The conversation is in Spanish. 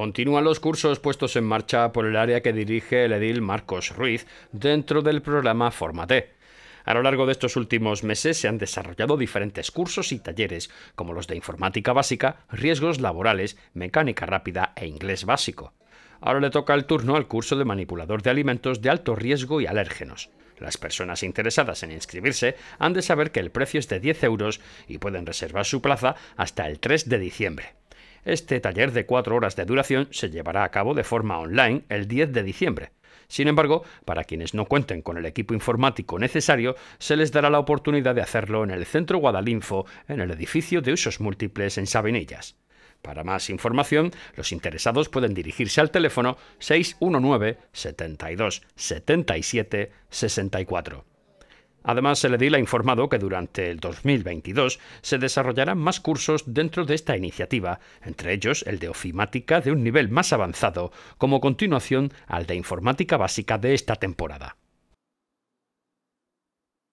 Continúan los cursos puestos en marcha por el área que dirige el edil Marcos Ruiz dentro del programa Formate. A lo largo de estos últimos meses se han desarrollado diferentes cursos y talleres, como los de informática básica, riesgos laborales, mecánica rápida e inglés básico. Ahora le toca el turno al curso de manipulador de alimentos de alto riesgo y alérgenos. Las personas interesadas en inscribirse han de saber que el precio es de 10 euros y pueden reservar su plaza hasta el 3 de diciembre. Este taller de cuatro horas de duración se llevará a cabo de forma online el 10 de diciembre. Sin embargo, para quienes no cuenten con el equipo informático necesario, se les dará la oportunidad de hacerlo en el Centro Guadalinfo, en el edificio de usos múltiples en Sabinillas. Para más información, los interesados pueden dirigirse al teléfono 619 72 77 64. Además, el edil ha informado que durante el 2022 se desarrollarán más cursos dentro de esta iniciativa, entre ellos el de ofimática de un nivel más avanzado, como continuación al de informática básica de esta temporada.